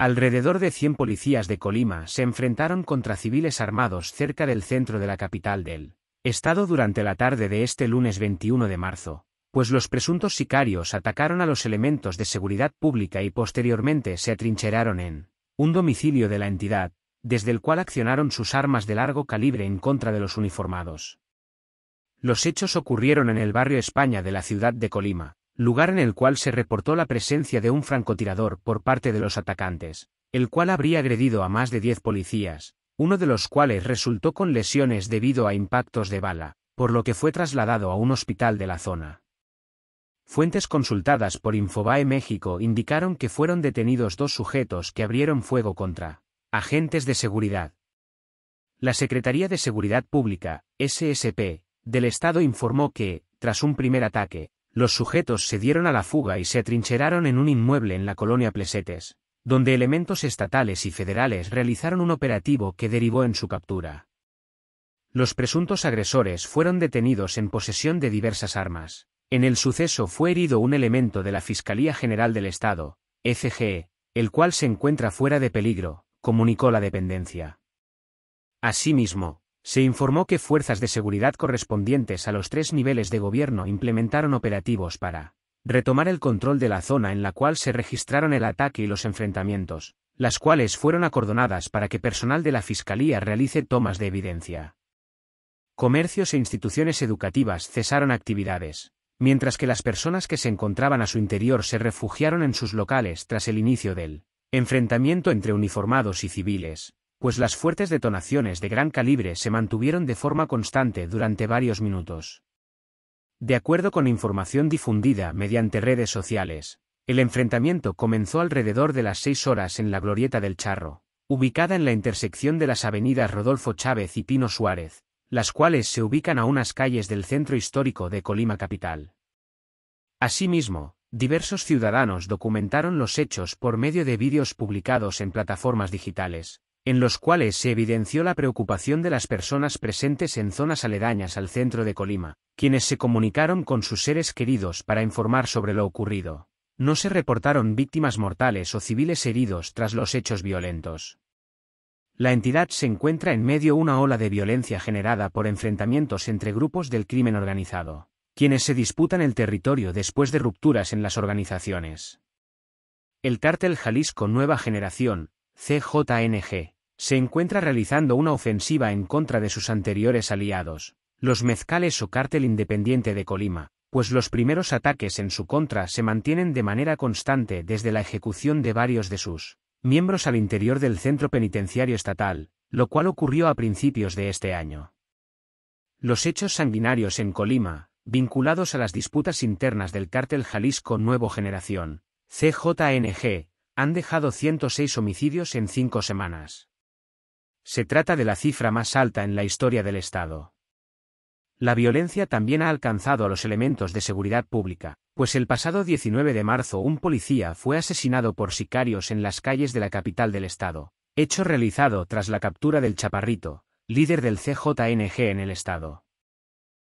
Alrededor de 100 policías de Colima se enfrentaron contra civiles armados cerca del centro de la capital del Estado durante la tarde de este lunes 21 de marzo, pues los presuntos sicarios atacaron a los elementos de seguridad pública y posteriormente se atrincheraron en un domicilio de la entidad, desde el cual accionaron sus armas de largo calibre en contra de los uniformados. Los hechos ocurrieron en el barrio España de la ciudad de Colima, lugar en el cual se reportó la presencia de un francotirador por parte de los atacantes, el cual habría agredido a más de 10 policías, uno de los cuales resultó con lesiones debido a impactos de bala, por lo que fue trasladado a un hospital de la zona. Fuentes consultadas por Infobae México indicaron que fueron detenidos dos sujetos que abrieron fuego contra agentes de seguridad. La Secretaría de Seguridad Pública, SSP, del Estado informó que, tras un primer ataque, los sujetos se dieron a la fuga y se atrincheraron en un inmueble en la colonia Plesetes, donde elementos estatales y federales realizaron un operativo que derivó en su captura. Los presuntos agresores fueron detenidos en posesión de diversas armas. En el suceso fue herido un elemento de la Fiscalía General del Estado, FGE, el cual se encuentra fuera de peligro, comunicó la dependencia. Asimismo, se informó que fuerzas de seguridad correspondientes a los tres niveles de gobierno implementaron operativos para retomar el control de la zona en la cual se registraron el ataque y los enfrentamientos, las cuales fueron acordonadas para que personal de la Fiscalía realice tomas de evidencia. Comercios e instituciones educativas cesaron actividades, mientras que las personas que se encontraban a su interior se refugiaron en sus locales tras el inicio del enfrentamiento entre uniformados y civiles, pues las fuertes detonaciones de gran calibre se mantuvieron de forma constante durante varios minutos. De acuerdo con información difundida mediante redes sociales, el enfrentamiento comenzó alrededor de las seis horas en la Glorieta del Charro, ubicada en la intersección de las avenidas Rodolfo Chávez y Pino Suárez, las cuales se ubican a unas calles del centro histórico de Colima Capital. Asimismo, diversos ciudadanos documentaron los hechos por medio de vídeos publicados en plataformas digitales, en los cuales se evidenció la preocupación de las personas presentes en zonas aledañas al centro de Colima, quienes se comunicaron con sus seres queridos para informar sobre lo ocurrido. No se reportaron víctimas mortales o civiles heridos tras los hechos violentos. La entidad se encuentra en medio de una ola de violencia generada por enfrentamientos entre grupos del crimen organizado, quienes se disputan el territorio después de rupturas en las organizaciones. El cártel Jalisco Nueva Generación, CJNG, se encuentra realizando una ofensiva en contra de sus anteriores aliados, los mezcales o cártel independiente de Colima, pues los primeros ataques en su contra se mantienen de manera constante desde la ejecución de varios de sus miembros al interior del centro penitenciario estatal, lo cual ocurrió a principios de este año. Los hechos sanguinarios en Colima, vinculados a las disputas internas del cártel Jalisco Nuevo Generación, CJNG, han dejado 106 homicidios en cinco semanas. Se trata de la cifra más alta en la historia del Estado. La violencia también ha alcanzado a los elementos de seguridad pública, pues el pasado 19 de marzo un policía fue asesinado por sicarios en las calles de la capital del Estado, hecho realizado tras la captura del Chaparrito, líder del CJNG en el Estado.